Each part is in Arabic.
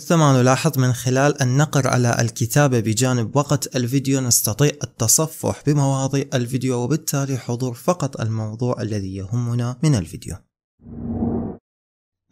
مثل ما نلاحظ من خلال النقر على الكتابة بجانب وقت الفيديو نستطيع التصفح بمواضيع الفيديو وبالتالي حضور فقط الموضوع الذي يهمنا من الفيديو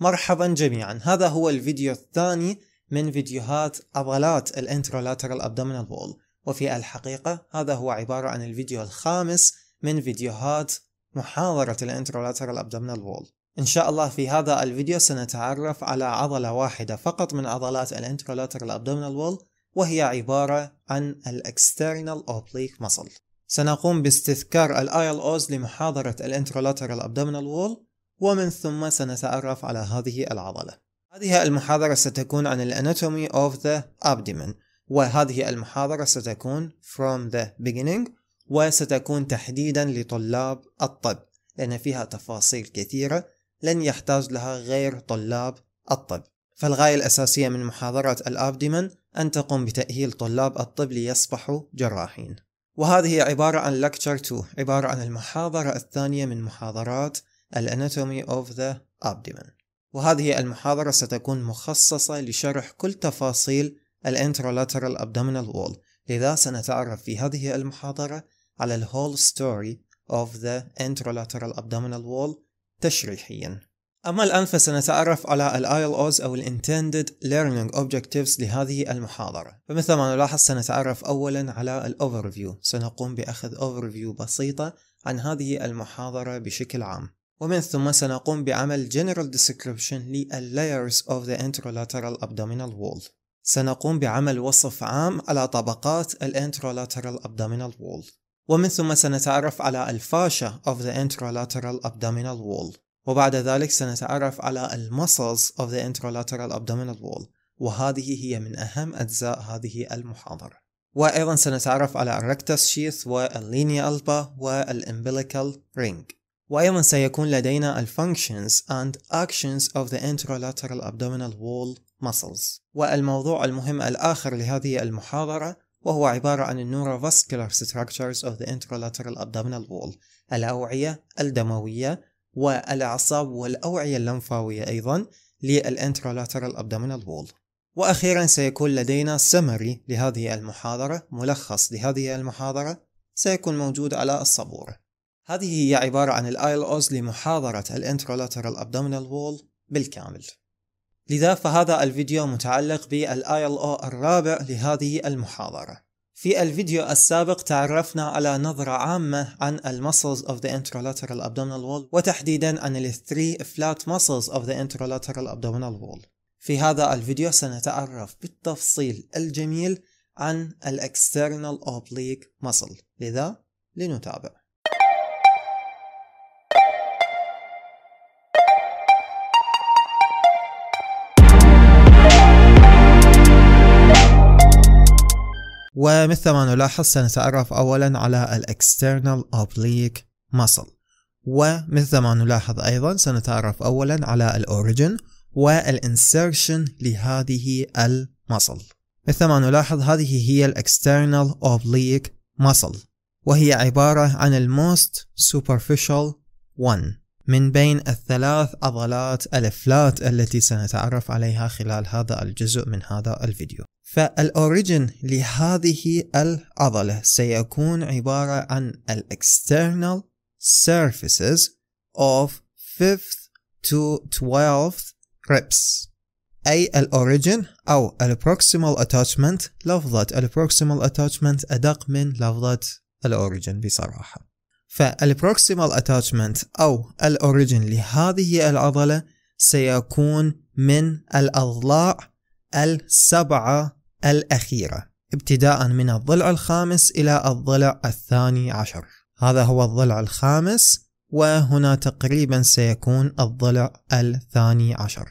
مرحبا جميعا هذا هو الفيديو الثاني من فيديوهات عضلات الانترولاترال ابدومينال وول وفي الحقيقة هذا هو عبارة عن الفيديو الخامس من فيديوهات محاورة الانترولاترال ابدومينال وول إن شاء الله في هذا الفيديو سنتعرف على عضلة واحدة فقط من عضلات الانترولاترال abdominal wall وهي عبارة عن الاكسترنال oblique muscle سنقوم باستذكار ال ILOs لمحاضرة الانترولاترال abdominal wall ومن ثم سنتعرف على هذه العضلة هذه المحاضرة ستكون عن الاناتومي of the abdomen وهذه المحاضرة ستكون from the beginning وستكون تحديدا لطلاب الطب لأن فيها تفاصيل كثيرة لن يحتاج لها غير طلاب الطب فالغاية الأساسية من محاضرة الأبدمن أن تقوم بتأهيل طلاب الطب ليصبحوا جراحين وهذه عبارة عن لكتشر 2 عبارة عن المحاضرة الثانية من محاضرات الاناتومي اوف ذا Abdomen وهذه المحاضرة ستكون مخصصة لشرح كل تفاصيل الانترولاترال abdominal wall لذا سنتعرف في هذه المحاضرة على الهول ستوري of the interlateral abdominal wall تشريحيا أما الآن فسنتعرف على ال ILOs أو ال Intended Learning Objectives لهذه المحاضرة فمثل ما نلاحظ سنتعرف أولا على الـ Overview سنقوم بأخذ Overview بسيطة عن هذه المحاضرة بشكل عام ومن ثم سنقوم بعمل General Description لل Layers of the Interlateral Abdominal Wall سنقوم بعمل وصف عام على طبقات الانترولاترال ابدومينال وول ومن ثم سنتعرف على الفاشة of the intralateral Abdominal Wall وبعد ذلك سنتعرف على المسلز of the intralateral Abdominal Wall وهذه هي من أهم أجزاء هذه المحاضرة وأيضا سنتعرف على الركتس شيث واللينيا ألبا والإمبليكال رينج وأيضا سيكون لدينا functions and actions of the intralateral Abdominal Wall muscles والموضوع المهم الآخر لهذه المحاضرة وهو عبارة عن Neurovascular Structures of the interlateral abdominal wall الأوعية الدموية والأعصاب والأوعية اللمفاوية أيضا للانترالاترال abdominal wall وأخيرا سيكون لدينا سمري لهذه المحاضرة ملخص لهذه المحاضرة سيكون موجود على الصبورة هذه هي عبارة عن الآيل أوز لمحاضرة الانترالاترال abdominal wall بالكامل لذا فهذا الفيديو متعلق بالILO الرابع لهذه المحاضرة في الفيديو السابق تعرفنا على نظرة عامة عن المسلز of the interlateral abdominal wall وتحديدا عن الـ 3 flat muscles of the interlateral abdominal wall في هذا الفيديو سنتعرف بالتفصيل الجميل عن الـ external oblique muscle لذا لنتابع ومثل ما نلاحظ سنتعرف أولا على الإكسترنال Oblique Muscle ومثل ما نلاحظ أيضا سنتعرف أولا على الأوريجن والإنسرشن لهذه المصل مثل ما نلاحظ هذه هي الإكسترنال Oblique Muscle وهي عبارة عن الموست superficial one من بين الثلاث عضلات الفلات التي سنتعرف عليها خلال هذا الجزء من هذا الفيديو فالاوريجن لهذه العضلة سيكون عبارة عن ال external surfaces of 5th to 12th ribs أي الأوريجن أو proximal attachment لفظة proximal attachment أدق من لفظة الأوريجن بصراحة proximal attachment أو الأوريجن لهذه العضلة سيكون من الأضلاع السبعة الأخيرة ابتداء من الضلع الخامس إلى الضلع الثاني عشر هذا هو الضلع الخامس وهنا تقريبا سيكون الضلع الثاني عشر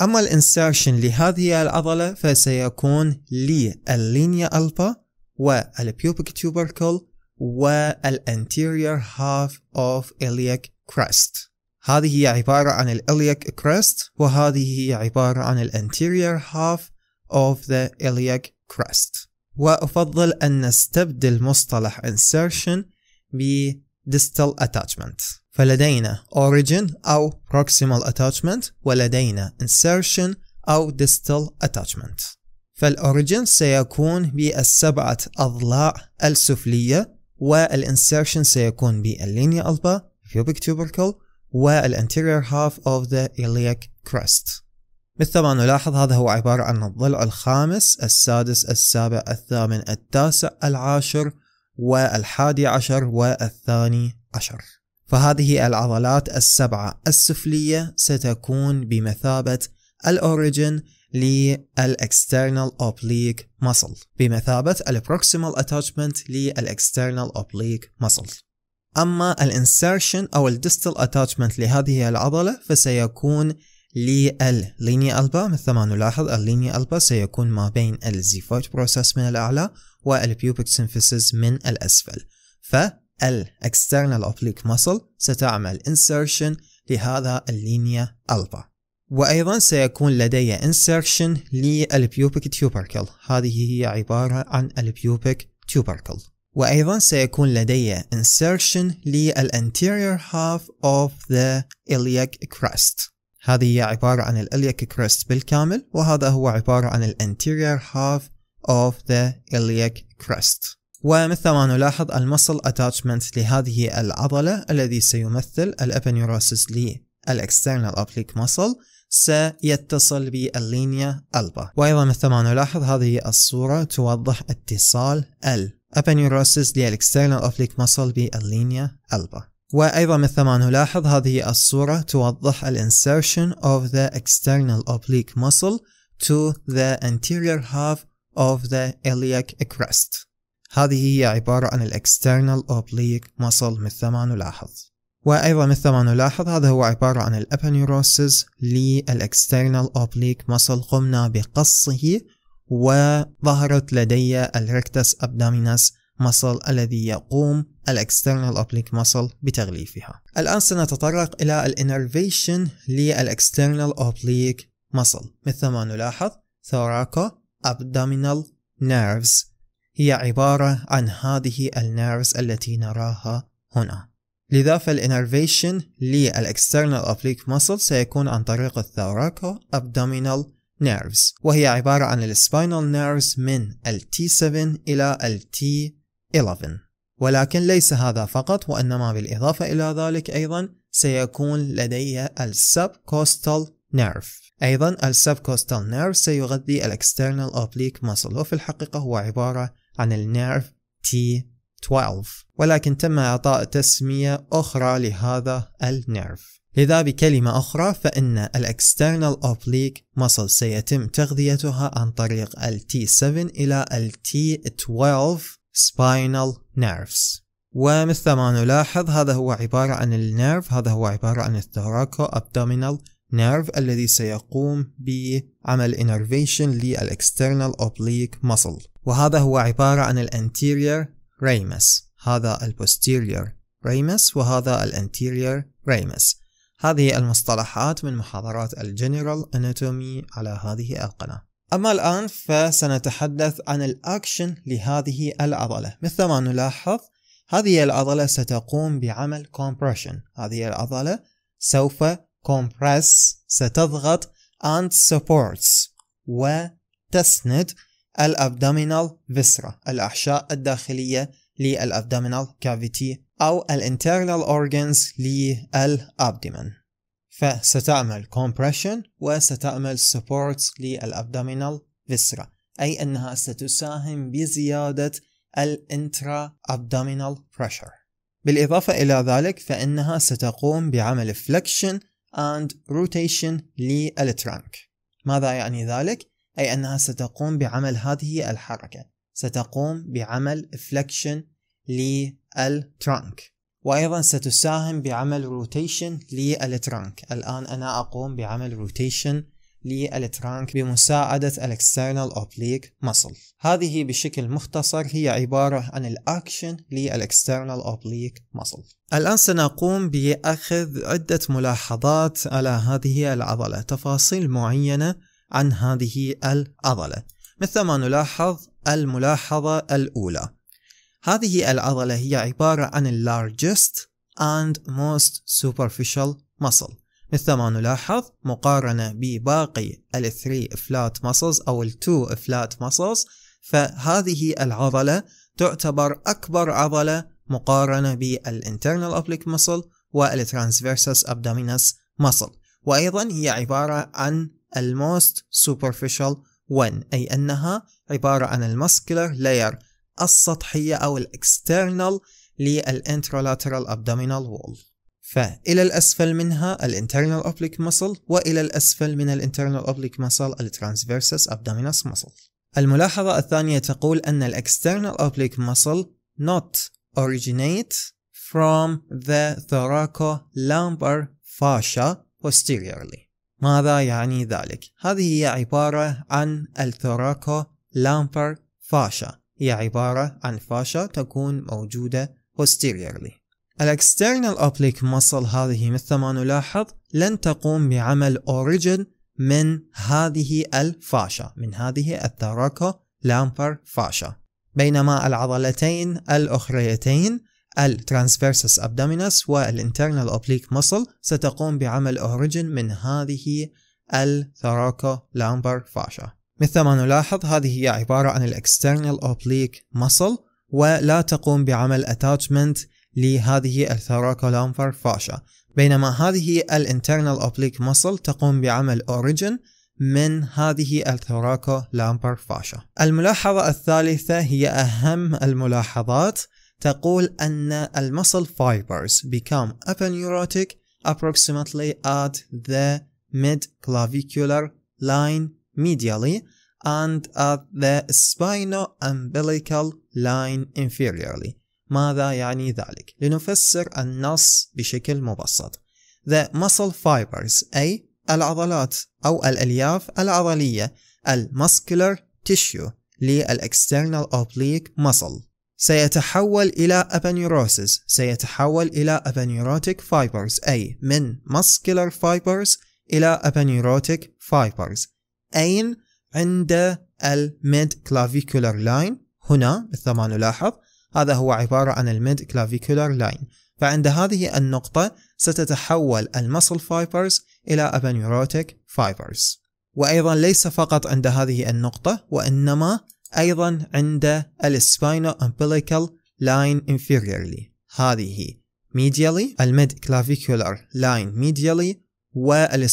أما الانسرشن لهذه العضلة فسيكون للينيا ألفا والبيوبك تيوبركل والانتيريور هاف اوف إليك كريست هذه هي عبارة عن الإليك كريست وهذه هي عبارة عن الانتيريور هاف of the iliac crest وأفضل أن نستبدل مصطلح insertion ب distal attachment فلدينا origin أو proximal attachment ولدينا insertion أو distal attachment فالأوريجن سيكون بالسبعة أضلاع السفلية والإنسيرشن سيكون باللينيا ألبا pubic tubercle والانterior half of the iliac crest مثل ما نلاحظ هذا هو عبارة عن الضلع الخامس السادس السابع الثامن التاسع العاشر والحادي عشر والثاني عشر فهذه العضلات السبعة السفلية ستكون بمثابة الأوريجين للإكسترنال أوبليك مصل بمثابة البروكسيمال أتاتشمنت للإكسترنال أوبليك مصل أما الإنسرشن أو الديستال أتاتشمنت لهذه العضلة فسيكون لل ليني ألبا مثل ما نلاحظ الليني ألبا سيكون ما بين الزيفوت بروسس من الأعلى والبيوبك سينفيسز من الأسفل فال external oblique muscle ستعمل insertion لهذا اللينيا ألبا وأيضا سيكون لدي insertion للبيوبك تيوبركل هذه هي عبارة عن البيوبك تيوبركل وأيضا سيكون لدي insertion للانتيريور هاف أوف ذا iliac crest هذه هي عبارة عن الإلياك كريست بالكامل وهذا هو عبارة عن الانتيرير هاف of the iliac crest ومثل ما نلاحظ المصل اتاتشمنت لهذه العضلة الذي سيمثل الابنيوراسس للاكسترنال اوبليك مسل سيتصل باللينيا ألبا وأيضا مثل ما نلاحظ هذه الصورة توضح اتصال ال Aponeurosis للإكسترنال أوبليك مسل باللينيا ألبا وأيضا مثل ما نلاحظ هذه الصورة توضح ال insertion of the external oblique muscle to the anterior half of the iliac crest هذه هي عبارة عن ال external oblique muscle مثل ما نلاحظ وأيضا مثل ما نلاحظ هذا هو عبارة عن للـ external oblique muscle قمنا بقصه وظهرت لدي rectus abdominis muscle الذي يقوم الاكسترنال اوبليك muscle بتغليفها الآن سنتطرق إلى الانرفيشن للاكسترنال اوبليك muscle مثل ما نلاحظ thoraco abdominal nerves هي عبارة عن هذه النيرفز التي نراها هنا لذا فالانرفيشن للاكسترنال اوبليك muscle سيكون عن طريق الثوراكو abdominal nerves وهي عبارة عن السباينال nerves من ال T7 إلى ال T 11 ولكن ليس هذا فقط وإنما بالإضافة إلى ذلك أيضا سيكون لدي السبكوستال نيرف أيضا السبكوستال نيرف سيغذي الاكسترنال اوبليك Muscle وفي الحقيقة هو عبارة عن النيرف t 12 ولكن تم إعطاء تسمية أخرى لهذا النيرف لذا بكلمة أخرى فإن External oblique muscle سيتم تغذيتها عن طريق ال T7 إلى ال T12 spinal nerves ومثل ما نلاحظ هذا هو عبارة عن النيرف هذا هو عبارة عن الثوراكو abdominal نيرف الذي سيقوم بعمل innervation للإكسترنال أوبليك muscle وهذا هو عبارة عن الانتيرير ريمس هذا البوستيرير ريمس وهذا الانتيرير ريمس هذه المصطلحات من محاضرات الجنرال اناتومي على هذه القناه أما الآن فسنتحدث عن الأكشن لهذه العضلة مثل ما نلاحظ هذه العضلة ستقوم بعمل compression هذه العضلة سوف compress ستضغط and supports وتسند الابدومينال فيسرا الأحشاء الداخلية للابدومينال كافيتي أو الانترنال organs للابدومن فستعمل compression وستعمل supports للابدومينال فيسرا أي أنها ستساهم بزيادة الانترا abdominal pressure بالإضافة إلى ذلك فإنها ستقوم بعمل flexion and rotation للترانك ماذا يعني ذلك؟ أي أنها ستقوم بعمل هذه الحركة ستقوم بعمل flexion للترانك وأيضا ستساهم بعمل روتيشن للترانك الآن أنا أقوم بعمل روتيشن للترانك بمساعدة الاكسترنال اوبليك مصل هذه بشكل مختصر هي عبارة عن الاكشن للاكسترنال اوبليك مصل الآن سنقوم بأخذ عدة ملاحظات على هذه العضلة تفاصيل معينة عن هذه العضلة مثل ما نلاحظ الملاحظة الأولى هذه العضلة هي عبارة عن largest and most superficial muscle مثل ما نلاحظ مقارنة بباقي ال 3 flat muscles أو ال 2 flat muscles فهذه العضلة تعتبر أكبر عضلة مقارنة بال internal oblique muscle وال transversus abdominis muscle وأيضا هي عبارة عن الموست superficial one أي أنها عبارة عن المسكلر لاير السطحية أو الإكسترنال للانترالاترال abdominal wall فإلى الأسفل منها الانترنال اوبليك muscle وإلى الأسفل من الانترنال اوبليك muscle الترانسفيرسس abdominis muscle الملاحظة الثانية تقول أن الاكسترنال اوبليك muscle not originate from the thoracolumbar fascia posteriorly ماذا يعني ذلك؟ هذه هي عبارة عن الثوراكو لامبر فاشا هي عبارة عن فاشة تكون موجودة posteriorly الاكسترنال اوبليك muscle هذه مثل ما نلاحظ لن تقوم بعمل اوريجن من هذه الفاشة من هذه الثراكة لامبر فاشة بينما العضلتين الأخريتين الترانسفيرسس ابدومينس والانترنال اوبليك muscle ستقوم بعمل اوريجن من هذه الثراكة لامبر فاشا مثل ما نلاحظ هذه هي عبارة عن الاكسترنال اوبليك muscle ولا تقوم بعمل اتاتشمنت لهذه الثوراكولامفر فاشا بينما هذه الانترنال اوبليك muscle تقوم بعمل اوريجن من هذه الثوراكو لامبر فاشا الملاحظة الثالثة هي أهم الملاحظات تقول أن المصل fibers become aponeurotic approximately at the mid clavicular line medially and at the spino umbilical line inferiorly ماذا يعني ذلك؟ لنفسر النص بشكل مبسط The muscle fibers أي العضلات أو الألياف العضلية المسكولر tissue external oblique muscle سيتحول إلى aponeurosis سيتحول إلى aponeurotic fibers أي من muscular fibers إلى aponeurotic fibers أين عند الميد clavicular لاين هنا مثل ما نلاحظ هذا هو عبارة عن الميد clavicular لاين فعند هذه النقطة ستتحول المسل فايبرز إلى أبنيوروتيك فايبرز وأيضا ليس فقط عند هذه النقطة وإنما أيضا عند spino أمبليكال لاين inferiorly هذه medially الميد clavicular لاين medially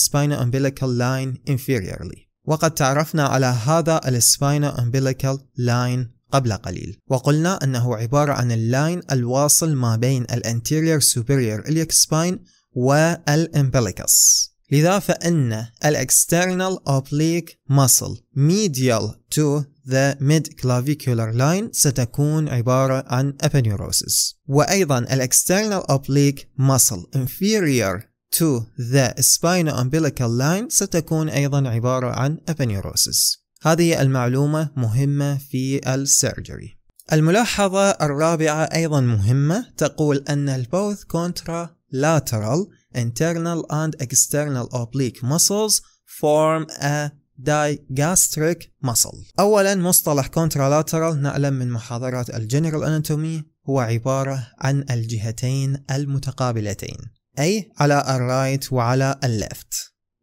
spino أمبليكال لاين inferiorly وقد تعرفنا على هذا السباينا امبيليكال لاين قبل قليل وقلنا أنه عبارة عن اللاين الواصل ما بين الانتيريور سوبريور اليك سباين والامبيليكس لذا فإن الاكسترنال اوبليك مسل ميديال تو ذا ميد clavicular لاين ستكون عبارة عن aponeurosis وأيضا الاكسترنال اوبليك مسل انفيرير to the umbilical line ستكون أيضا عبارة عن aponeurosis هذه المعلومة مهمة في السيرجري الملاحظة الرابعة أيضا مهمة تقول أن both contralateral internal and external oblique muscles form a digastric muscle أولا مصطلح contralateral نعلم من محاضرات الجنرال اناتومي هو عبارة عن الجهتين المتقابلتين أي على الرايت وعلى الليفت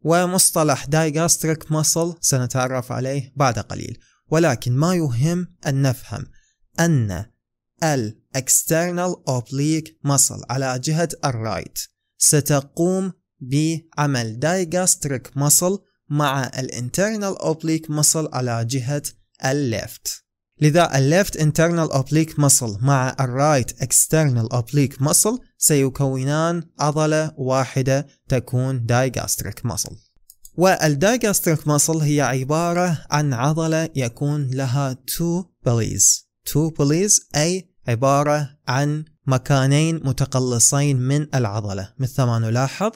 ومصطلح دايجاستريك مصل سنتعرف عليه بعد قليل ولكن ما يهم أن نفهم أن ال external oblique muscle على جهة الرايت ستقوم بعمل digastric muscle مع ال internal oblique muscle على جهة الليفت لذا الـ left internal oblique muscle مع الـ right external oblique muscle سيكونان عضلة واحدة تكون digastric muscle والـ Digastric muscle هي عبارة عن عضلة يكون لها two pulleys two pulleys أي عبارة عن مكانين متقلصين من العضلة مثل ما نلاحظ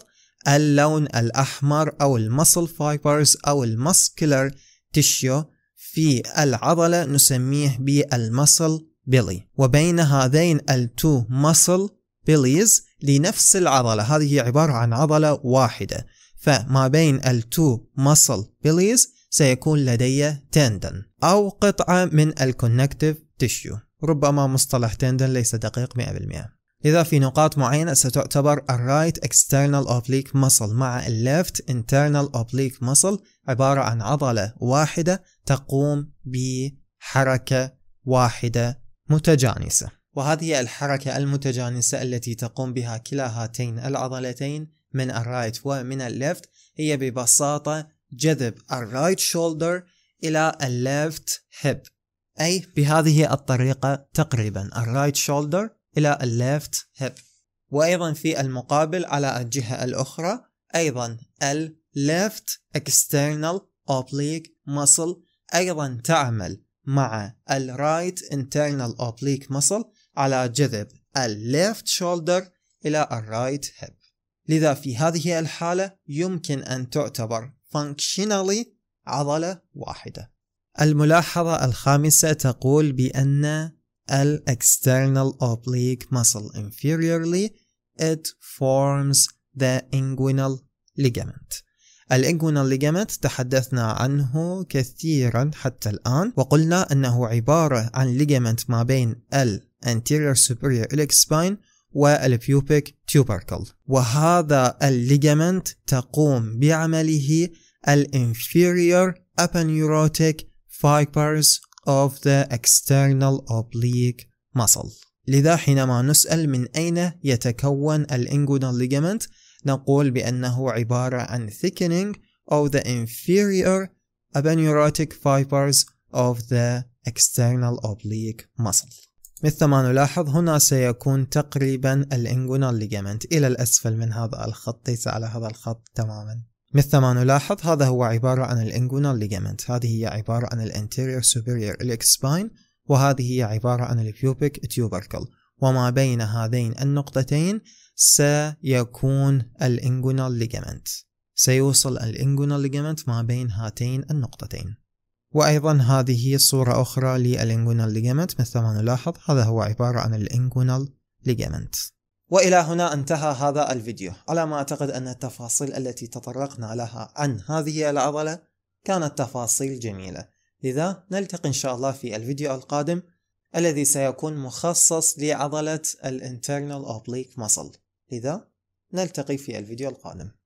اللون الأحمر أو المسل فايبرز أو المسكلر تيشيو في العضلة نسميه بالمسل بيلي وبين هذين التو مسل بيليز لنفس العضلة هذه عبارة عن عضلة واحدة فما بين التو مسل بيليز سيكون لدي تندن أو قطعة من الكونكتيف تيشيو ربما مصطلح تندن ليس دقيق 100% لذا في نقاط معينة ستعتبر الرايت external oblique muscle مع اللفت internal oblique muscle عبارة عن عضلة واحدة تقوم بحركة واحدة متجانسة وهذه الحركة المتجانسة التي تقوم بها كلا هاتين العضلتين من الرايت ومن اللفت هي ببساطة جذب الرايت شولدر إلى اللفت هيب أي بهذه الطريقة تقريبا الرايت شولدر إلى الليفت هيب وأيضا في المقابل على الجهة الأخرى أيضا اللفت اكسترنال external oblique muscle أيضا تعمل مع الرايت انترنال internal oblique muscle على جذب اللفت شولدر shoulder إلى الرايت هب لذا في هذه الحالة يمكن أن تعتبر functionally عضلة واحدة الملاحظة الخامسة تقول بأن ال external oblique muscle inferiorly it forms the inguinal ligament الانجوينال ليجامنت تحدثنا عنه كثيرا حتى الآن وقلنا أنه عبارة عن ليجامنت ما بين ال anterior superior iliac spine والبيوبيك tubercle وهذا الليجامنت تقوم بعمله الانفيريور ابانيوروتيك fibers of the external oblique muscle لذا حينما نسأل من أين يتكون الانجونال ligament نقول بأنه عبارة عن thickening of the inferior aponeurotic fibers of the external oblique muscle مثل ما نلاحظ هنا سيكون تقريبا الانجونال ligament إلى الأسفل من هذا الخط ليس على هذا الخط تماما مثل ما نلاحظ هذا هو عبارة عن الانجونال ليجامنت هذه هي عبارة عن الانتيريور اليك سباين وهذه هي عبارة عن البيوبيك تيوبركل وما بين هذين النقطتين سيكون الانجونال ليجامنت سيوصل الانجونال ليجامنت ما بين هاتين النقطتين وأيضا هذه صورة أخرى للانجونال ليجامنت مثل ما نلاحظ هذا هو عبارة عن الانجونال ليجامنت والى هنا انتهى هذا الفيديو على ما اعتقد ان التفاصيل التي تطرقنا لها عن هذه العضلة كانت تفاصيل جميلة لذا نلتقي ان شاء الله في الفيديو القادم الذي سيكون مخصص لعضلة الانترنال اوبليك muscle لذا نلتقي في الفيديو القادم